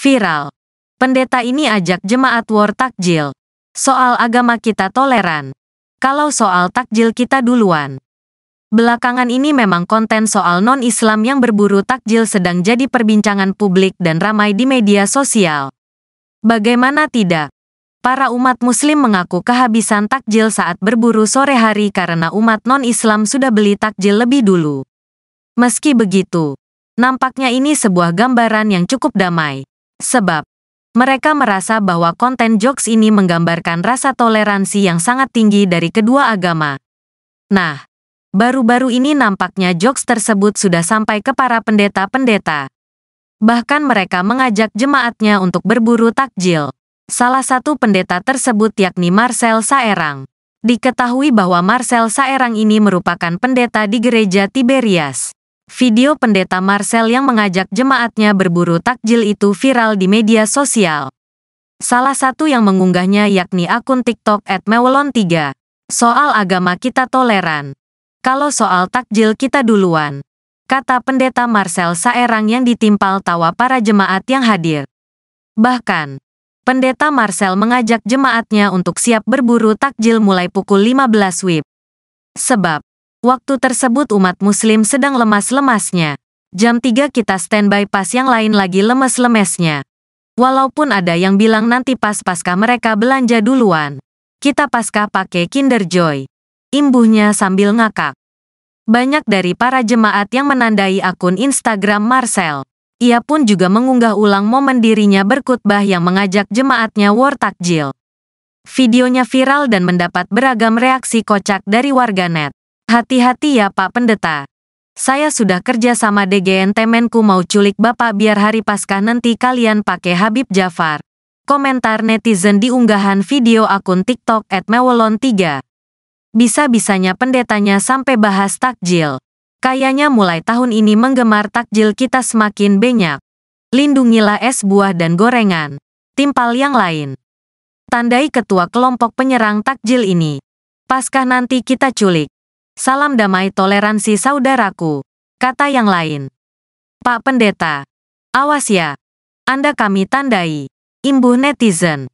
Viral. Pendeta ini ajak jemaat war takjil. Soal agama kita toleran. Kalau soal takjil kita duluan. Belakangan ini memang konten soal non-Islam yang berburu takjil sedang jadi perbincangan publik dan ramai di media sosial. Bagaimana tidak? Para umat muslim mengaku kehabisan takjil saat berburu sore hari karena umat non-Islam sudah beli takjil lebih dulu. Meski begitu, nampaknya ini sebuah gambaran yang cukup damai. Sebab, mereka merasa bahwa konten jokes ini menggambarkan rasa toleransi yang sangat tinggi dari kedua agama. Nah, baru-baru ini nampaknya jokes tersebut sudah sampai ke para pendeta-pendeta. Bahkan mereka mengajak jemaatnya untuk berburu takjil. Salah satu pendeta tersebut yakni Marcel Saerang. Diketahui bahwa Marcel Saerang ini merupakan pendeta di gereja Tiberias. Video pendeta Marcel yang mengajak jemaatnya berburu takjil itu viral di media sosial. Salah satu yang mengunggahnya yakni akun TikTok @mewelon3. Soal agama kita toleran. Kalau soal takjil kita duluan. Kata pendeta Marcel Saerang yang ditimpal tawa para jemaat yang hadir. Bahkan, pendeta Marcel mengajak jemaatnya untuk siap berburu takjil mulai pukul 15 WIB. Sebab, Waktu tersebut umat muslim sedang lemas-lemasnya. Jam 3 kita standby pas yang lain lagi lemes-lemesnya. Walaupun ada yang bilang nanti pas-pasca mereka belanja duluan. Kita pasca pakai Kinder Joy. Imbuhnya sambil ngakak. Banyak dari para jemaat yang menandai akun Instagram Marcel. Ia pun juga mengunggah ulang momen dirinya berkutbah yang mengajak jemaatnya war takjil. Videonya viral dan mendapat beragam reaksi kocak dari warganet. Hati-hati ya Pak Pendeta. Saya sudah kerja sama DGN temenku mau culik Bapak biar hari paskah nanti kalian pakai Habib Jafar. Komentar netizen di unggahan video akun TikTok at Mewolon3. Bisa-bisanya pendetanya sampai bahas takjil. Kayaknya mulai tahun ini menggemar takjil kita semakin banyak. Lindungilah es buah dan gorengan. Timpal yang lain. Tandai ketua kelompok penyerang takjil ini. Paskah nanti kita culik. Salam damai toleransi saudaraku, kata yang lain. Pak Pendeta, awas ya, Anda kami tandai, imbuh netizen.